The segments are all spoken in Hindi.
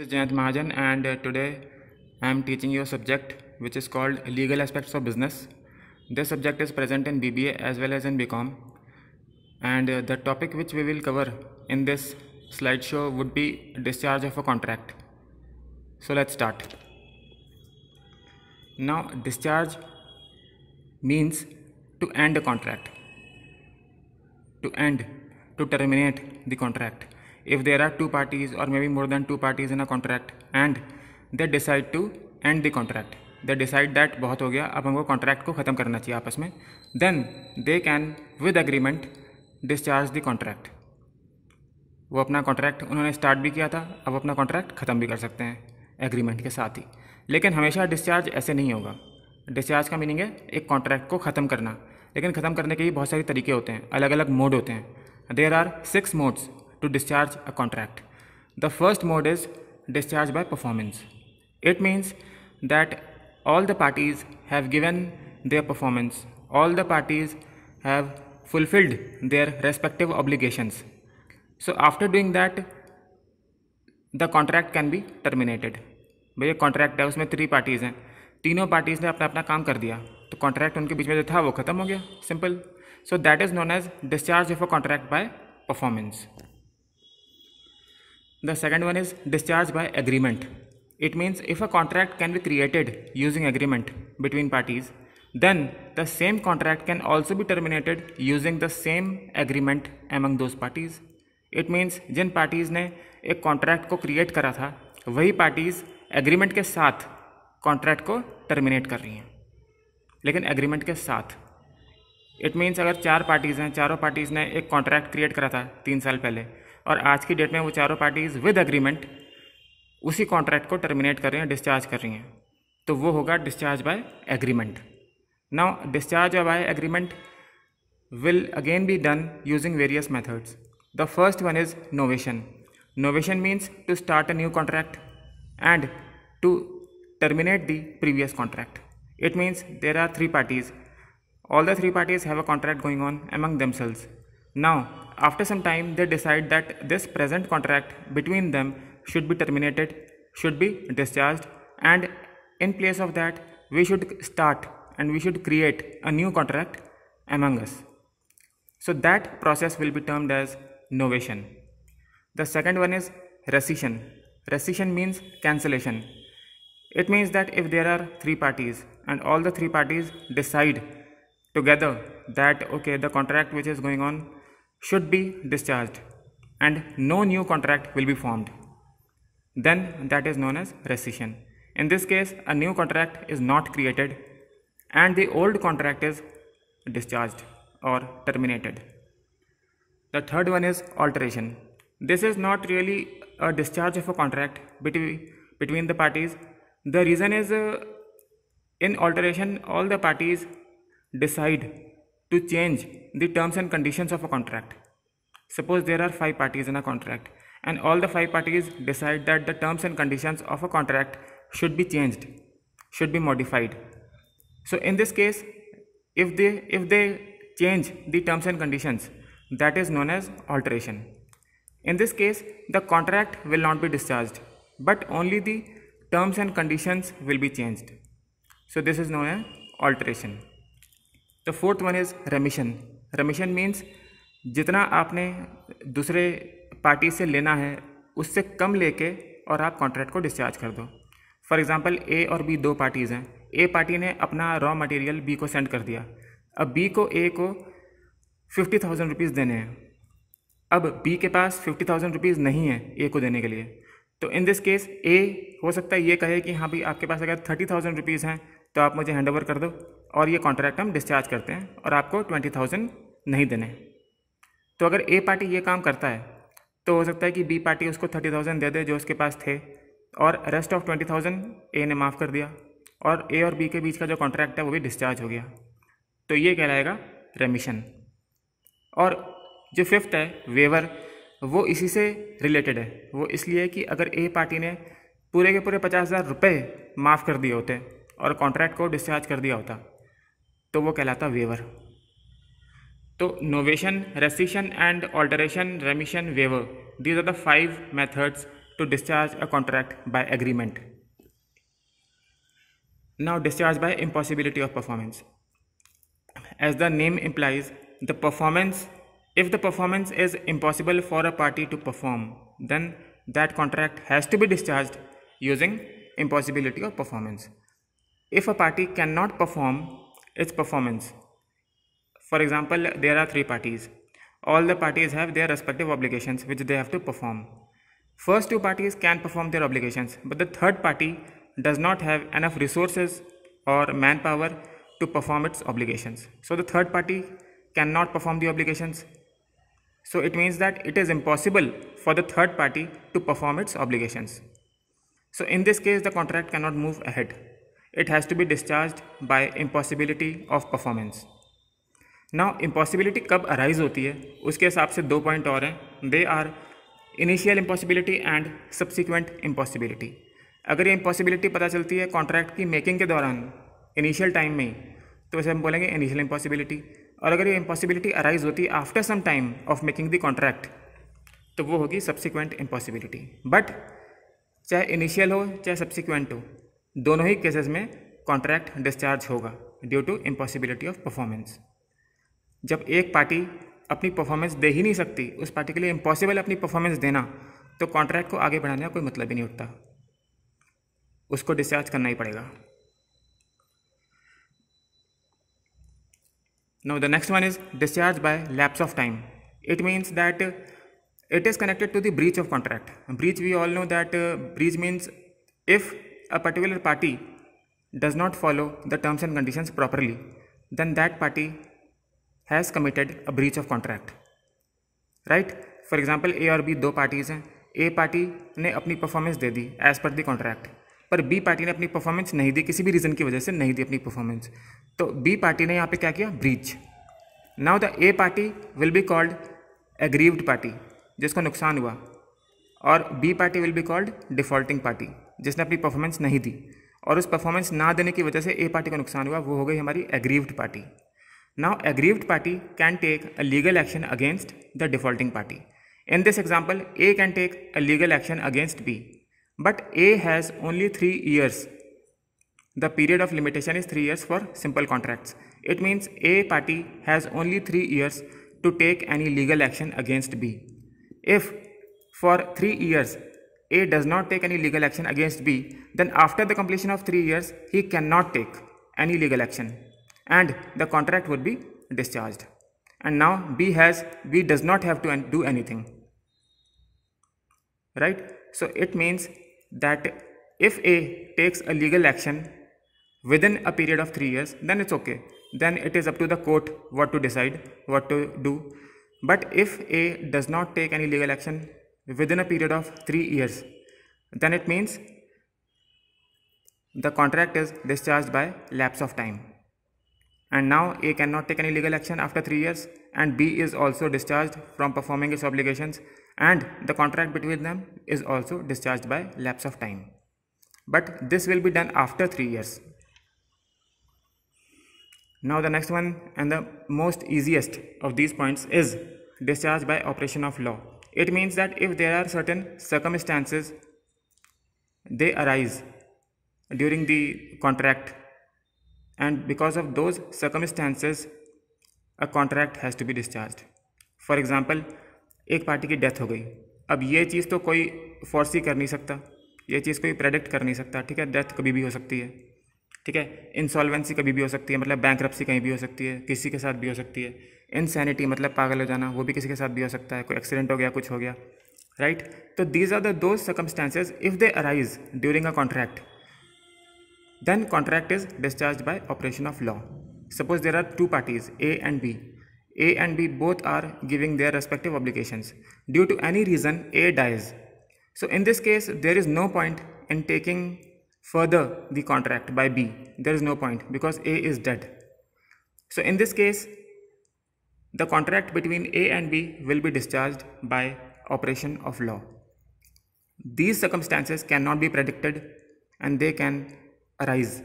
This is Jayant Mahajan and uh, today I am teaching you a subject which is called Legal Aspects of Business. This subject is present in BBA as well as in BCom and uh, the topic which we will cover in this slideshow would be discharge of a contract. So let's start. Now discharge means to end a contract, to end, to terminate the contract if there are two parties or maybe more than two parties in a contract and they decide to end the contract they decide that बहुत हो गया अब हमको कॉन्ट्रैक्ट को ख़त्म करना चाहिए आपस में then they can with agreement discharge the contract वो अपना कॉन्ट्रैक्ट उन्होंने स्टार्ट भी किया था अब अपना कॉन्ट्रैक्ट ख़त्म भी कर सकते हैं एग्रीमेंट के साथ ही लेकिन हमेशा डिस्चार्ज ऐसे नहीं होगा डिस्चार्ज का मीनिंग है एक कॉन्ट्रैक्ट को ख़त्म करना लेकिन ख़त्म करने के भी बहुत सारे तरीके होते हैं अलग अलग मोड होते हैं there are six modes to discharge a contract. The first mode is discharge by performance. It means that all the parties have given their performance, all the parties have fulfilled their respective obligations. So after doing that, the contract can be terminated. भैया कॉन्ट्रैक्ट है उसमें थ्री पार्टीज़ हैं तीनों पार्टीज़ ने अपना अपना काम कर दिया तो कॉन्ट्रैक्ट उनके बीच में जो था वो खत्म हो गया simple so that is known as discharge of a contract by performance the second one is discharge by agreement it means if a contract can be created using agreement between parties then the same contract can also भी terminated using the same agreement among those parties it means जिन पार्टीज़ ने एक कॉन्ट्रैक्ट को क्रिएट करा था वही पार्टीज़ एग्रीमेंट के साथ कॉन्ट्रैक्ट को टर्मिनेट कर रही हैं लेकिन एग्रीमेंट के साथ इट मीन्स अगर चार पार्टीज़ हैं चारों पार्टीज़ ने एक कॉन्ट्रैक्ट क्रिएट करा था तीन साल पहले और आज की डेट में वो चारों पार्टीज़ विद अग्रीमेंट उसी कॉन्ट्रैक्ट को टर्मिनेट कर रही हैं डिस्चार्ज कर रही हैं तो वो होगा discharge by agreement now discharge by agreement will again be done using various methods the first one is novation novation means to start a new contract and to terminate the previous contract it means there are three parties all the three parties have a contract going on among themselves Now, after some time, they decide that this present contract between them should be terminated, should be discharged, and in place of that, we should start and we should create a new contract among us. So, that process will be termed as novation. The second one is rescission. Rescission means cancellation. It means that if there are three parties and all the three parties decide together that okay, the contract which is going on should be discharged and no new contract will be formed. Then that is known as rescission. In this case, a new contract is not created and the old contract is discharged or terminated. The third one is alteration. This is not really a discharge of a contract between, between the parties. The reason is uh, in alteration, all the parties decide to change the terms and conditions of a contract. Suppose there are five parties in a contract and all the five parties decide that the terms and conditions of a contract should be changed, should be modified. So in this case, if they, if they change the terms and conditions, that is known as alteration. In this case, the contract will not be discharged, but only the terms and conditions will be changed. So this is known as alteration. The fourth one is remission remission means जितना आपने दूसरे पार्टी से लेना है उससे कम लेके और आप कॉन्ट्रैक्ट को डिस्चार्ज कर दो फॉर एग्ज़ाम्पल ए और बी दो पार्टीज़ हैं ए पार्टी ने अपना रॉ मटेरियल बी को सेंड कर दिया अब बी को ए को फिफ्टी थाउजेंड रुपीज़ देने हैं अब बी के पास फिफ्टी थाउजेंड रुपीज़ नहीं है ए को देने के लिए तो इन दिस केस ए हो सकता है ये कहे कि हाँ भाई आपके पास अगर थर्टी थाउजेंड रुपीज़ हैं तो आप मुझे हैंड ओवर कर दो और ये कॉन्ट्रैक्ट हम डिस्चार्ज करते हैं और आपको ट्वेंटी थाउजेंड नहीं देने तो अगर ए पार्टी ये काम करता है तो हो सकता है कि बी पार्टी उसको थर्टी थाउजेंड दे दे जो उसके पास थे और rest of twenty thousand A ने माफ़ कर दिया और ए और बी के बीच का जो कॉन्ट्रैक्ट है वो भी डिस्चार्ज हो गया तो ये कहलाएगा रेमिशन और जो फिफ्थ है वेवर वो इसी से रिलेटेड है वो इसलिए कि अगर ए पार्टी ने पूरे के पूरे पचास हज़ार रुपये माफ़ कर दिए होते और कॉन्ट्रैक्ट को डिस्चार्ज कर दिया होता तो वो कहलाता वेवर तो novation rescission and alteration remission waiver these are the five methods to discharge a contract by agreement now discharge by impossibility of performance as the name implies the performance if the performance is impossible for a party to perform then that contract has to be discharge using impossibility of performance if a party cannot perform its performance. For example, there are three parties. All the parties have their respective obligations which they have to perform. First two parties can perform their obligations, but the third party does not have enough resources or manpower to perform its obligations. So the third party cannot perform the obligations. So it means that it is impossible for the third party to perform its obligations. So in this case, the contract cannot move ahead. it has to be discharged by impossibility of performance now impossibility कब अराइज होती है उसके हिसाब से दो पॉइंट और हैं they are initial impossibility and subsequent impossibility अगर ये impossibility पता चलती है कॉन्ट्रैक्ट की मेकिंग के दौरान इनिशियल टाइम में तो वैसे हम बोलेंगे इनिशियल impossibility और अगर ये impossibility अराइज होती है after some time of making the contract तो वो होगी subsequent इम्पॉसिबिलिटी बट चाहे इनिशियल हो चाहे सब्सिक्वेंट हो दोनों ही केसेस में कॉन्ट्रैक्ट डिस्चार्ज होगा due to impossibility of performance जब एक पार्टी अपनी परफॉर्मेंस दे ही नहीं सकती उस पार्टी के लिए इम्पॉसिबल अपनी परफॉर्मेंस देना तो कॉन्ट्रैक्ट को आगे बढ़ाने का कोई मतलब ही नहीं उठता उसको डिस्चार्ज करना ही पड़ेगा now the next one is discharge by lapse of time it means that it is connected to the breach of contract breach we all know that breach means if a particular party does not follow the terms and conditions properly, then that party has committed a breach of contract. Right? For example, A और बी दो पार्टीज हैं ए पार्टी ने अपनी परफॉर्मेंस दे दी एज पर दी कॉन्ट्रैक्ट पर बी पार्टी ने अपनी परफॉर्मेंस नहीं दी किसी भी रीज़न की वजह से नहीं दी अपनी परफॉर्मेंस तो बी पार्टी ने यहाँ पे क्या किया breach now the A party will be called aggrieved party जिसको नुकसान हुआ और B party will be called defaulting party जिसने अपनी परफॉर्मेंस नहीं दी और उस परफॉर्मेंस ना देने की वजह से ए पार्टी का नुकसान हुआ वो हो गई हमारी aggrieved party now aggrieved party can take a legal action against the defaulting party in this example A can take a legal action against B but A has only three years the period of limitation is three years for simple contracts it means a party has only three years to take any legal action against B if for three years A does not take any legal action against B, then after the completion of 3 years, he cannot take any legal action and the contract would be discharged. And now B has, B does not have to do anything. Right? So it means that if A takes a legal action within a period of 3 years, then it's okay. Then it is up to the court what to decide, what to do. But if A does not take any legal action within a period of 3 years then it means the contract is discharged by lapse of time and now A cannot take any legal action after 3 years and B is also discharged from performing its obligations and the contract between them is also discharged by lapse of time. But this will be done after 3 years. Now the next one and the most easiest of these points is discharge by operation of law. It means that if there are certain circumstances, they arise during the contract and because of those circumstances, a contract has to be discharged. For example, एक पार्टी की डेथ हो गई अब ये चीज़ तो कोई फोर्सी कर नहीं सकता ये चीज़ कोई प्रेडिक्ट कर नहीं सकता ठीक है डेथ कभी भी हो सकती है ठीक है इंसॉल्वेंसी कभी भी हो सकती है मतलब बैंक कहीं भी हो सकती है किसी के साथ भी हो सकती है इनसेनिटी मतलब पागल हो जाना वो भी किसी के साथ भी हो सकता है कोई एक्सीडेंट हो गया कुछ हो गया राइट तो दीज आर द दो circumstances if they arise during a contract then contract is discharge by operation of law suppose there are two parties A and B A and B both are giving their respective obligations due to any reason A dies so in this case there is no point in taking further the contract by B there is no point because A is dead so in this case The contract between A and B will be discharged by operation of law. These circumstances cannot be predicted and they can arise.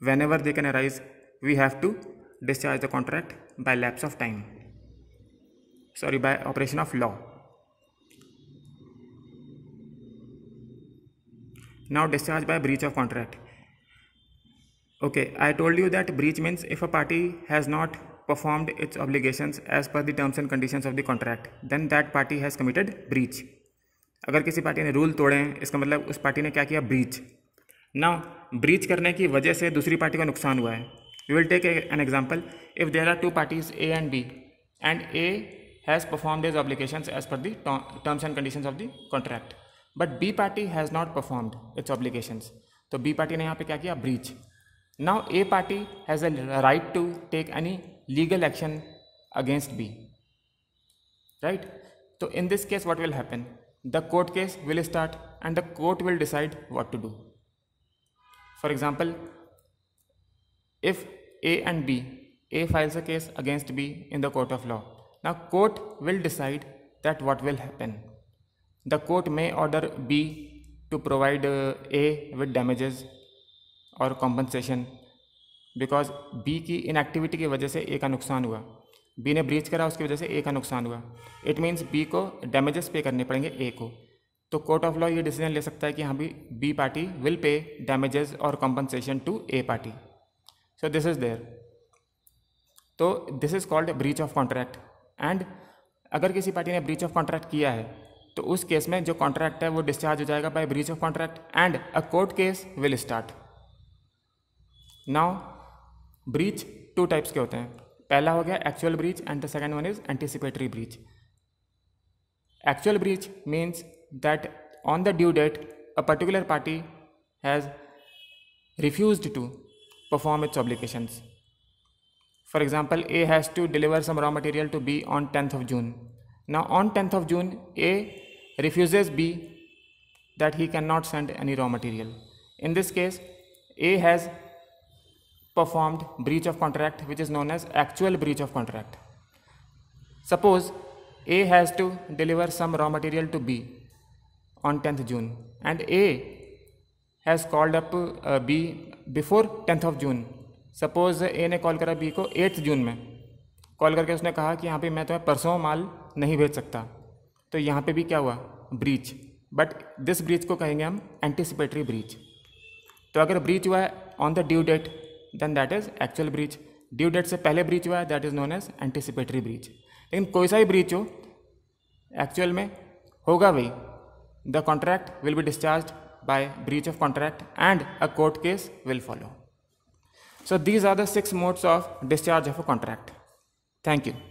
Whenever they can arise, we have to discharge the contract by lapse of time. Sorry, by operation of law. Now discharge by breach of contract. Okay, I told you that breach means if a party has not performed its obligations as per the terms and conditions of the contract then that party has committed breach अगर किसी पार्टी ने रूल तोड़े हैं इसका मतलब उस पार्टी ने क्या किया ब्रीच ना ब्रीच करने की वजह से दूसरी पार्टी को नुकसान हुआ है we will take an example if there are two parties A and B and A has perform this obligation as per the terms and condition of the contract but B party has not performed its obligations तो बी पार्टी ने यहाँ पे क्या किया breach now A party has a right to take any legal action against B. Right? So in this case, what will happen? The court case will start and the court will decide what to do. For example, if A and B, A files a case against B in the court of law. Now court will decide that what will happen. The court may order B to provide uh, A with damages or compensation because B की इनएक्टिविटी की वजह से ए का नुकसान हुआ बी ने ब्रीच करा उसकी वजह से ए का नुकसान हुआ इट मीन्स बी को डैमेजेस पे करने पड़ेंगे ए को तो कोर्ट ऑफ लॉ ये डिसीजन ले सकता है कि हाँ भी B party will pay damages और compensation to A party so this is there तो this is called breach of contract and अगर किसी पार्टी ने ब्रीच ऑफ कॉन्ट्रैक्ट किया है तो उस केस में जो कॉन्ट्रैक्ट है वो डिस्चार्ज हो जाएगा by breach of contract and a court case will start now breach two types के होते हैं पहला हो गया actual breach and the second one is anticipatory breach actual breach means that on the due date a particular party has refuse to perform its obligations for example A has to deliver some raw material to B on tenth of June ना on tenth of June A refuses B that he can not send any raw material in this case A has performed breach of contract which is known as actual breach of contract. Suppose A has to deliver some raw material to B on 10th June and A has called up uh, B before 10th of June. suppose a ne call kara b ko 8th june mein call karke usne kaha ki yahan pe main तुम्हें तो maal nahi bhej sakta to yahan pe bhi kya hua breach but this breach ko kahenge hum anticipatory breach to agar breach hua हुआ है on the due then that is actual breach due date से पहले ब्रीच हुआ है that is known as anticipatory breach लेकिन कोई सा ही ब्रीच हो एक्चुअल में होगा वही the contract will be discharge by breach of contract and a court case will follow. So these are the six modes of discharge of a contract. Thank you.